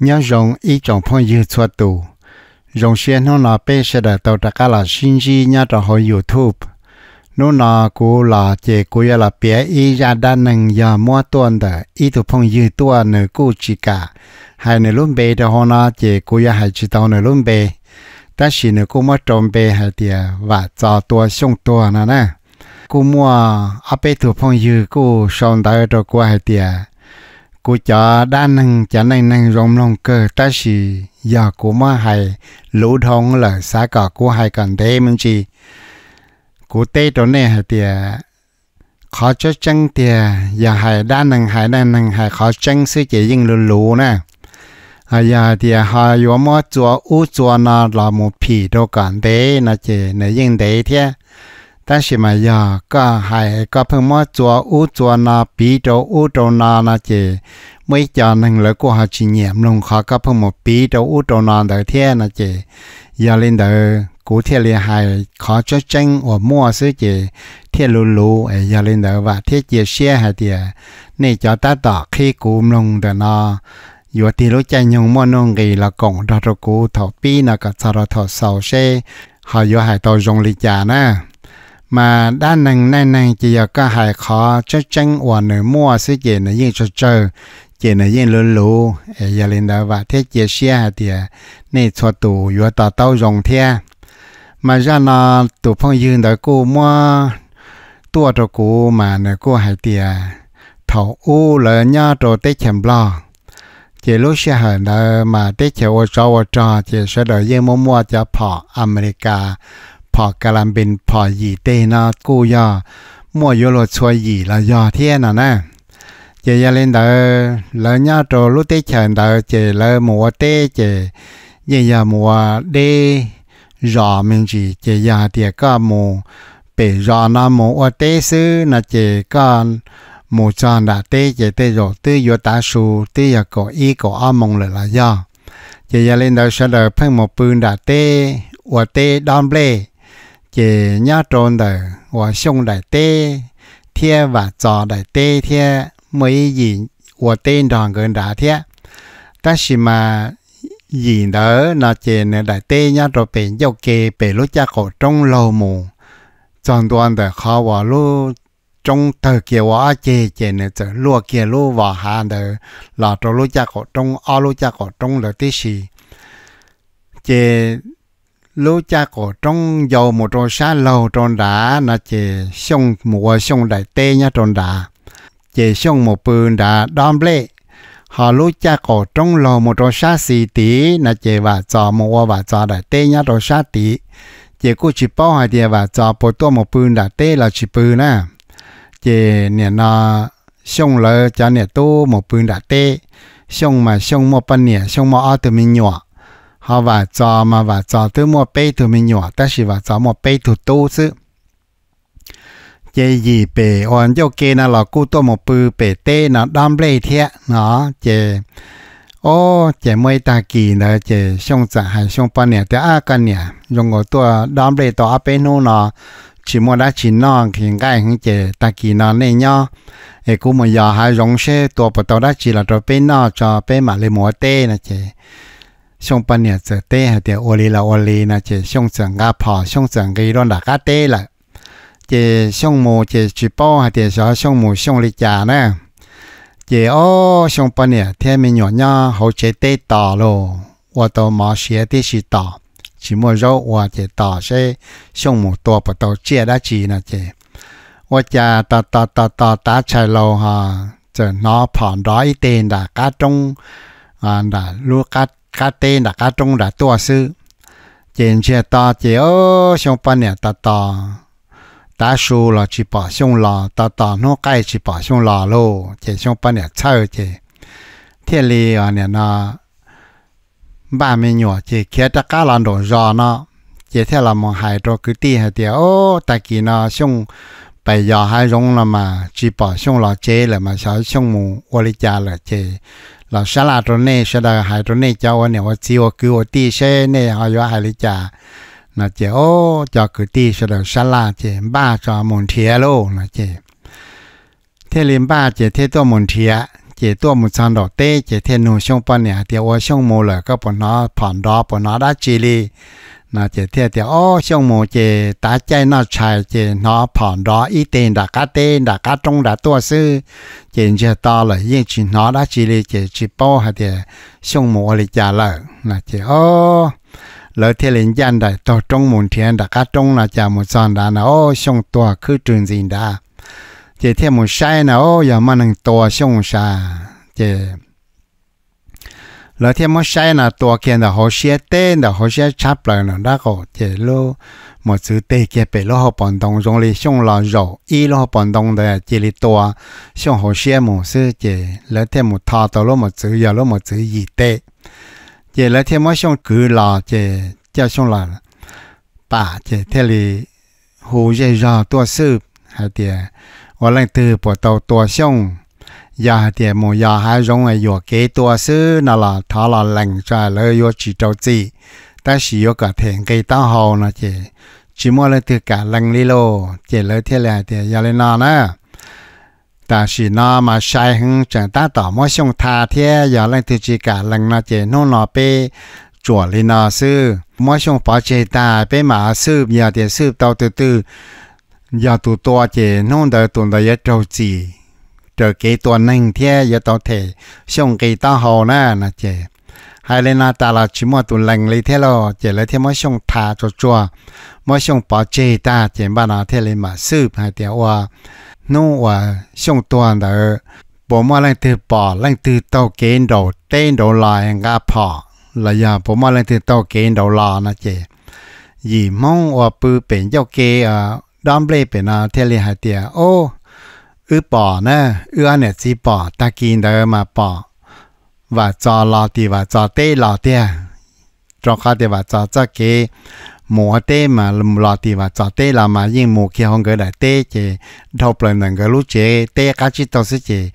nhớ rồng ý trọng phong dư cho tù rồng xuyên nó là bê sẽ đợi tàu trạc là xin di nhớ trò hồi youtube nó là cô là chị cô là bé ý ra đa nâng giờ mua tuần đó ý tụ phong dư tuần nữa cô chỉ cả hai nữa luôn bê đó họ là chị cô ya hai chỉ tàu nữa luôn bê ta chỉ nữa cô mua trộm bê hai tiền và cho tua xong tua nữa nè cô mua áp bê tụ phong dư cô xong tới cho cô hai tiền cô cha đã năng cha này năng rong long cơ ta chỉ giờ cô mà hay lũ thông là xã cả cô hay cần thế mình chỉ cô tê đó này hay tiề khó cho chân tiề giờ hay đã năng hay đã năng hay khó chân sẽ chỉ những lũ lũ nè à giờ thì họ yếu mà chúa u chúa na là một phì đâu cần thế là chỉ là những thế thế 但是嘛呀，个还个朋友做乌做那比着乌着那那些，每家能来过下几年弄下个朋友比着乌着那的天那些，要领导古天里还考着真我莫是些铁路路哎要领导话铁节些还的，你叫他打开古弄的那。อยู่ที่รู้ใจยงมั่นงกีละกงดาตกูถอปีนะกับซาราถอเสาเช่หายอยู่หายตัวจงลิจานะ mà đa năng này này chỉ giờ có hải khó cho tranh của nơi mua sẽ chỉ nơi yên cho chờ chỉ nơi yên lú lú ở gia đình đó và thế chỉ xe thì nên cho tù vừa tao tao dùng thế mà ra nó tụ phong yên đó cô mua tua cho cô mà nơi cô hải thì thầu u lỡ nhá cho tết chậm lo chỉ lúc xe hở đó mà tết chèo ô trò ô trò chỉ sẽ đợi yên mua mua cho phỏ America พอกำลังเป็นพอหยีเตนะกูยอมัวโยโรช่วยหยีละยอเทียนะนะเจยาเล่นเดอแล้วย่าโตลุเตเฉินเดอเจแล้วมัวเตเจเยยามัวเดรอมันจีเจยาเตียก็มูเปรอนะมัวเตซื้อนะเจก็มูจอนดาเตเจเตโรตื้อโยตาสูตื้อยากออีกออมงเลยละยอเจยาเล่นเดอเสดอเพิ่งมอปืนดาเตอวเตดอมเบล chỉ nhà trôn đời và sông đại tê thế và trò đại tê thế mới gì và tên đoàn gần đã thế ta chỉ mà gì đó nó chỉ là đại tê nhá rồi bị dâu kê bị lúc cha cổ trong lâu mù trong đoàn đời khó và lúc trong thời kia và chế chế này giờ lúa kia lúa và hà đời là trong lúa cha cổ trong ao lúa cha cổ trong là tí gì chế lô cha cổ trong dầu một trò xa lầu tròn đá là chè sông mùa sông đại tê nha tròn đá chè sông một bường đá đom lệ họ lô cha cổ trong lầu một trò xa xì tí là chè và trò mùa và trò đại tê nha trò xa tí chè cô chỉ bao hai tiền và trò bộ tua một bường đá tê là chỉ bường nè chè nè nó sông lờ cho nè tu một bường đá tê sông mà sông một bên nè sông một ở từ mình nhỏ họ và cho mà và cho tới mua bê từ mình nhỏ ta chỉ và cho mua bê từ tu chứ chế gì bề ổn cho kia là lò cú tô một bự bê tê nó đam lê thế nó chế ô chế mấy ta kỳ là chế xong trả hay xong bao nhiêu tới à cái nè dùng ngồi tua đam lê tao bê nu nó chỉ mua đã chỉ non thì ngay hàng chế ta kỳ nó này nhá thì cũng mà giờ hay dùng xe tua bắt đầu đã chỉ là cho bê nó cho bê mà lấy mua tê nè chế xong ba nhà giờ tê hả tiệt ô li là ô li nè chỉ xong chẳng ga phò xong chẳng gây đó là cá tê là chỉ xong mù chỉ chỉ bao hả tiệt sao xong mù xong li chả nè chỉ ô xong ba nhà thêm mình nhỏ nhỏ hậu chế tê tỏ lô ô tô mà xe tê xì tỏ chỉ mua rau ô chỉ tỏ xe xong mù tua bắt đầu chia đã chỉ nè chỉ ô cha ta ta ta ta ta chạy lâu ha giờ nó phòn đói tên là cá trung, à là lúa cá cá tê là cá trung là tua sư chèn chuyện ta chỉ ô xong pan nè ta ta ta su là chỉ bỏ xong là ta ta nó cái chỉ bỏ xong là lô chỉ xong pan nè chơi chè thiên lý à nè nó ba mươi nhỏ chè kia ta cá làm đồ giò nó chỉ theo là một hai đồ cứ ti hai tiệt ô ta kỳ nó xong bây giờ hai rong là mà chỉ bỏ xong là chè là mà sao xong mù ô lý cha là chè เราชาลาตรงนี้ชาดาหายตรงนี้เจ้าเนี่ยว่าชีวคือตีเช่เนี่ยหายว่าหายลิจาน่ะเจ้าจอกคือตีชาดาชาลาเจบ้าจอมนเทียโลน่ะเจเทลิมบ้าเจเทตัวมนเทียเจตัวมุชันดอกเต้เจเทนูช่องปนเนี่ยเดียวว่าช่องโมเลยก็ปนนอผ่อนรอปนนอได้จีรี那这天天哦，像某这大家那菜这那旁的一点大家点大家种的多是，这就到了，因去拿那起来这去包下的，像某的家了，那这哦。lỡ thế thì ô ta chạy lên gian đại to trong môn thiên đã cá trong là chả một giòn đã là ô xong tua cứ trường gì đã chỉ thêm một sai là ô giờ mà nâng tua xong sa chỉ แล้วที่มันใช่น่ะตัวเกี่ยนแต่เขาเสียเต้นแต่เขาเสียชับเลยน่ะแล้วก็เจอลูกหมดซื้อเต้เกี่ยไปลูกเขาปนตรงตรงเลยช่วงเราโยอีลูกเขาปนตรงแต่เจริตัวช่วงเขาเสียหมดซื้อเจแล้วที่หมดทอตัวลูกหมดซื้อยาลูกหมดซื้อยีเต้เจแล้วที่มันช่วงคือเราเจเจ้าช่วงเราป่าเจที่ลีหูเจยาตัวซื้อหาเดียวันแรงตื่นปวดตัวตัวช่วง giờ thì mù giờ hai giống là vừa kế tua sư nó là thọ là lành trả lời vừa chỉ đầu chỉ, ta chỉ vừa cả thiện cây tao hồ nó chỉ chỉ mua lên từ cả lành đi lô chỉ lời thế là thì giờ lên nó nữa ta chỉ nó mà sai hứng chẳng ta tỏ mỗi xong tha thế giờ lên từ chỉ cả lành nó chỉ nó nó bê chùa lên nó sư mỗi xong bỏ chế ta bê mà sư giờ thì sư tao từ từ giờ tụ tua chỉ nó đời tụ đời trâu chỉ. จอเกตัวหนึ่งเที่ยยตอเทช่องเกต้าหอน่านะเจ ให้เลนาตาลาชิมอตุนแรงเลยเทโลเจเลยเทมอช่องทาจจัวมอช่องปอเจตาเจบ้านาเทเลมาซื้อห้เดียวว่านู่ว่าช่องตัวเดอร์ผมว่าเรงตือปอเรงตือเต้าเกนโดเต้นโดลายงาพอเลยอะผมว่าเรื่องต้อเกณฑ์เราล่ะนะเจยี่มองว่าปือเป็นเจ้าเกอดอมเบลเป็นอาเทลิหายเตียวโอ้ ừ bỏ nè ừ anh ấy chỉ bỏ ta kín đó mà bỏ và cho lò thì và cho tê lò tê cho khá thì và cho cho cái mùa tê mà lò thì và cho tê là mà yên mùa kia không gửi lại tê chỉ đâu lần lần cái lúc chế tê cá chỉ tao sẽ chỉ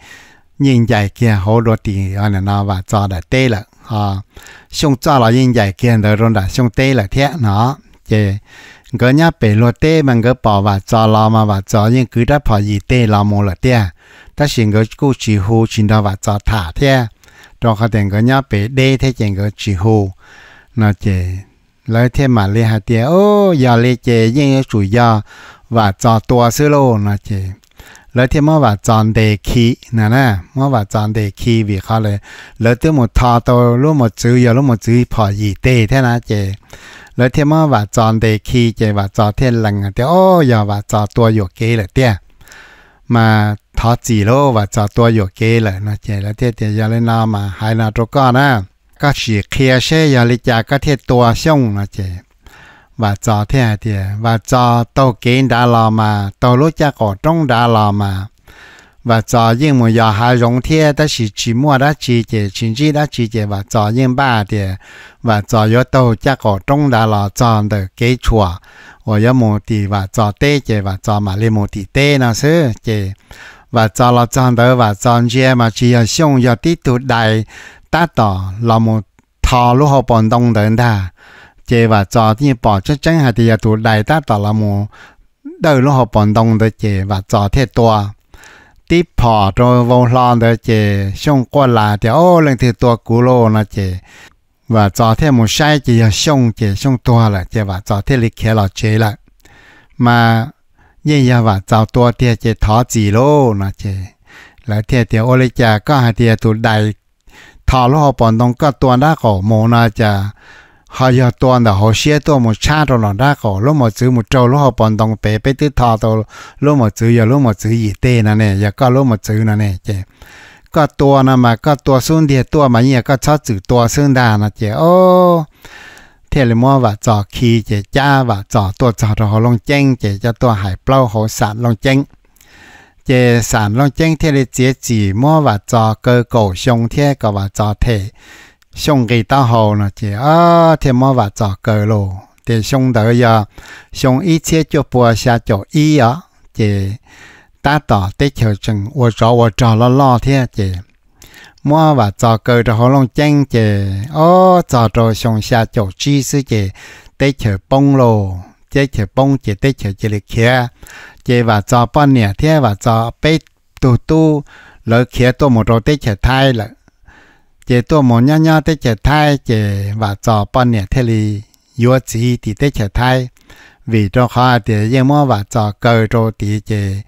nhìn dài kia hỗ đồ thì anh ấy nó và cho lại tê là ha à, xung cho là nhìn dài kia rồi rồi đã xung tê là thế nó chỉ ก็เนี่ยเปโลเต้มันก็ปอว่าจอลอมาว่าจอยังคือได้พอยีเต้ลอมละเตี้ยแต่สิ่งก็กู้จีฮูชินดาว่าจอถาเตี้ยตอนเขาแต่งก็เนี่ยเปเด้เท่เจงก็จีฮูน่าเจแล้วเท่มาเลยฮะเตี้ยโอ้ยาเลยเจยังจุยยาว่าจอตัวซื้อโลน่าเจแล้วที่เมื่อว่าจอนเดคีนะนะเมื่อว่าจอนเดคีวิเขาเลยแล้วที่หมดทอตัวรู้หมดจื้อยารูปหมดจื้อพอยีเต้แท้นะเจแล้วที่เมื่อว่าจอนเดคีเจว่าจอเทนลังเดียโอ้อย่าว่าจอตัวโยเกเลยเตี้ยมาทอจีโลว่าจอตัวโยเกเลยนะเจ แล้วเที่ยเตียยาเลนามาหฮนาตักก็นะก็ฉีเคียเชยาลิจาก็เทียตัวช่องนะเจ và cho thế thì và cho tàu kiến đã lo mà tàu lúa cha cổ trong đã lo mà và cho những một giờ hai rong thế đó là chỉ mua đó chỉ chỉ chính trị đó chỉ chỉ và cho những ba thì và cho yếu tàu cha cổ trong đã lo cho được kế chùa và yếu một thì và cho tê chỉ và cho mà lên một thì tê nó chứ chỉ và cho lo cho được và cho chia mà chỉ là xong giờ tí tụ đại ta tỏ là một thò lúc họ bọn đông đến ta chế và cho thì bỏ chắc chân hạt thì tụ đại ta tỏ là mù đời lúc họ bọn đông được chế và cho thế to tí bỏ cho vô lo được chế xong qua là thì ô lên thì tua cú lô là chế và cho thế một sai chỉ là xong chế xong tua là chế và cho thế lịch khéo là chế là mà như vậy và cho tua thì chế thọ gì lô là chế là thế thì ô lên chả có hai thì tụ đại thọ lúc họ bọn đông có tua đã cổ mồ là chả หายตัวนั้นหัวเสียตัวมันชาตัวนั้นได้ก็ลูกมัจื้อมันโจ้ลูกหัวปอนตงเป๊ะไปติดท่อตัวลูกมันจื้อยาลูกมันจื้อยีเต้นนั่นเองยาก็ลูกมันจื้อนั่นเองเจ้าก็ตัวนั้นมาก็ตัวสุดเดียตัวมันเนี่ยก็ชอบจื้อตัวสุดได้นะเจ้าโอ้เทเลมัวว่าจ่อขี้เจ้าจ้าว่าจ่อตัวจอเราหวลงเจ้งเจจะตัวหายเปล่าหัวสัตว์งเจ้งเจสารลงเจ้งเทเลเจี๋ยจีมัวว่าจ่อเกอโกชงเทก็ว่าจ่อเท xong cái ta hồ là chỉ à thì mà và cho cơ lô thì xong tới ya, xong ý chế cho bùa xa cho ý ya, chỉ ta tỏ tết chờ chừng ô cho ô cho lo lo thế chỉ mua và cho cơ cho họ long chân chỉ ô cho cho xong xa cho chi sư chỉ tết chờ bông lô chế chờ bông chỉ tết chờ chỉ lịch kia chỉ và cho bao nè, thế và cho bê tu tu lỡ kia tôi một rồi tết chờ thay lại chế tổ mồ nhá nhá tế chế thai chế và cho bọn nè thế li yếu chỉ thì tới chế thai vì trong khó thì yên mua và cho cơ cho thì chế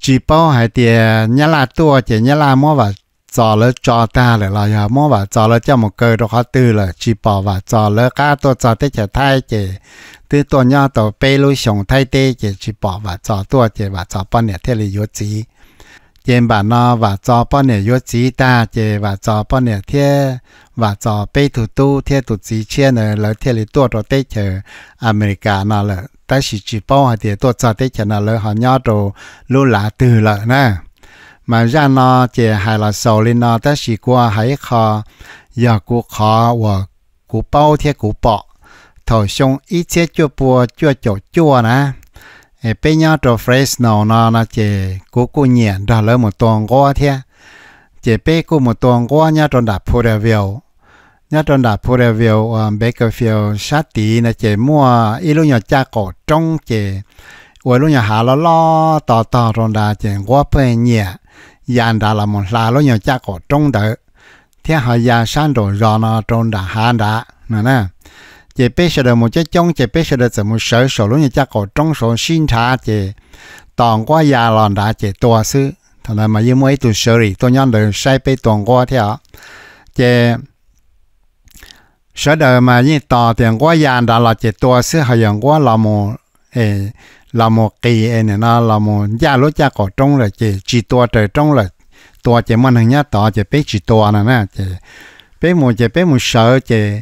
chỉ bao hay thì nhá là tua chế nhá là mua và cho lỡ cho ta lại là giờ mua và cho lỡ cho một cơ cho khó tư là chỉ bỏ và cho lỡ cá tổ cho tới chế thai chế từ tổ nhá tổ bê lối sống thai tê chế chỉ bỏ và cho tua chế và cho bọn nè thế li yếu chỉ tiền bà nó và cho bọn nè, yếu chí ta chế và cho bọn nè, thế và cho bê thủ tu thế tụ chí chia này là thế lý tuột rồi tết chờ America nó là ta sĩ chỉ bao hạt tiền tuột cho tết chờ nó là họ nhỏ đồ lũ lá tư lợ nè mà ra nó chế hai là sầu lên nó ta sĩ qua hãy khó giờ cụ khó và cụ bao thế cụ bọ, thầu xong ít chế chua bùa chua chậu chua nè e pe nhà trò fresh nào na na chè cố cố nhẹ đã lỡ một tuần qua thế chè pe cố một tuần qua nhà tròn đạp phô ra vèo nhà tròn đạp phô ra vèo Bakerfield sát tí na chè mua ít lúc nhà cha cổ trong chè ủa lúc nhà hà lo lo tò tò tròn đà chè qua pe nhẹ dàn dạ, đã là một là lúc nhà cha cổ trong đỡ thế họ già san đồ giò nó tròn đà hà đà nè nè chế bé sợ một chế trong chế bé sợ được một sợ sợ luôn như cha cổ trong số xin trả chế toàn qua nhà lòn đã chế tua sư thằng này mà yêu mấy tụ sợ thì tôi nhận được sai bé toàn qua theo chế sợ đời mà như tò tiền qua nhà đã là chế tua sư hay là qua là một ê là một kỳ ê này nó là một gia lúa cha cổ trong là chế chỉ tua trời trong là tua chế mình hình nhất tò chỉ bé chỉ tua này nè chỉ bé một chỉ bé một sợ chỉ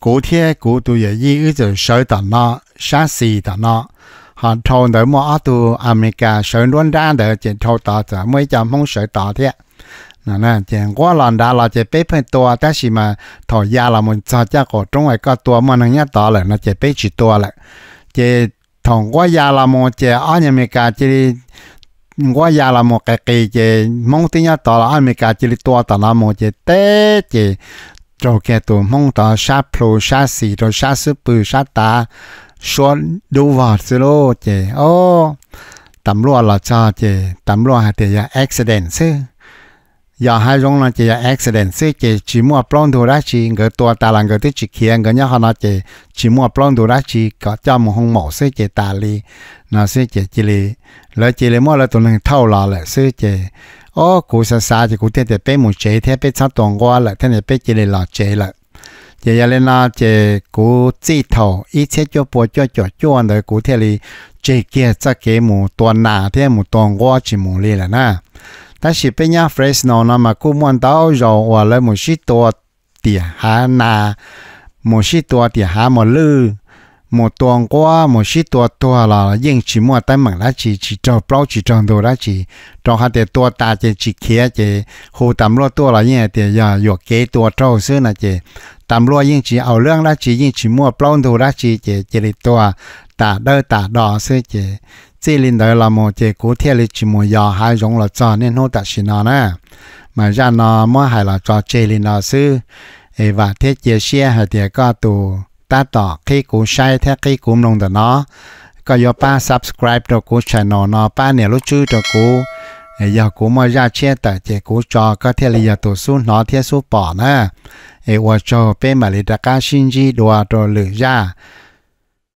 古天古都也一一种手段呢，啥事的呢？hàng thâu nở mỏ ở tu America sở luôn ra để chỉ thâu tờ giờ mới chạm không sở tờ thế nè chỉ qua lần là chỉ bé phải tua ta chỉ mà thọ gia là mình cho cha cổ trong ngoài có tua mà nó nhớ tờ lại nó chỉ bé chỉ tua lại chỉ thằng qua gia là chỉ ở America chỉ qua gia là cái kỳ chỉ mong tiếng nhớ là America chỉ tua tờ là một chỉ té chỉ cho cái tổ mong tỏ sát pro sát xì rồi sát sư bự sát ta xuân đủ vào sư lô chè ô tầm lúa là cho chè tầm lúa hạt thì là accident sư giờ hai rong là chè là accident sư chè chỉ mua plong đồ ra chỉ người tua ta là người tới chỉ kia người nhá họ nói chè chỉ mua plong đồ ra chỉ có cho một hông mỏ sư chè ta li nó sư chè chỉ li lỡ chè li mua là tụi này thâu lò lại sư chè 哦，古时啥就古天就被木 chế 天被炒冬瓜了，天就被这里老 chế 了。这要来那这古枝头，一切就不就就就按的古天里，这个这个木多哪天木冬瓜就木里了呢？但是被人 Fresno 那么古摸到肉，我来木许多底下那，木许多底下木绿。một tuần qua một số tuần tua là riêng chỉ mua tay mảng lá chỉ chỉ cho bao chỉ trong đồ lá chỉ trong hạt để tua ta chỉ chỉ kia chỉ hồ tạm lo tua là như thế giờ vừa kế tua trâu xưa là chỉ tạm lo riêng chỉ ao lương lá chỉ riêng chỉ mua bao đồ lá chỉ chỉ chỉ để tua ta đỡ ta đỏ xưa chỉ chỉ linh đời là một chỉ cố thiết lịch chỉ mua giờ hai giống là cho nên hỗ ta xin nó nè mà ra nó mua hay là cho chỉ linh là xưa và thiết chia sẻ hay thì có tù ตาต่อคีกูใช้แท้คีกูลงแต่เนาะ ก็ย่อป้า subscribe ตัวกูชาน e เนาะป้าเนี่ยรู้ชื่อตัวกูอยากกูมาญาเชี่ยแต่เจกูจอก็เทลียตัวสู้เนาะเทียสู้ปอนะเอวจอเป็นมาลิตากาชินจีดัวตัวหรือยา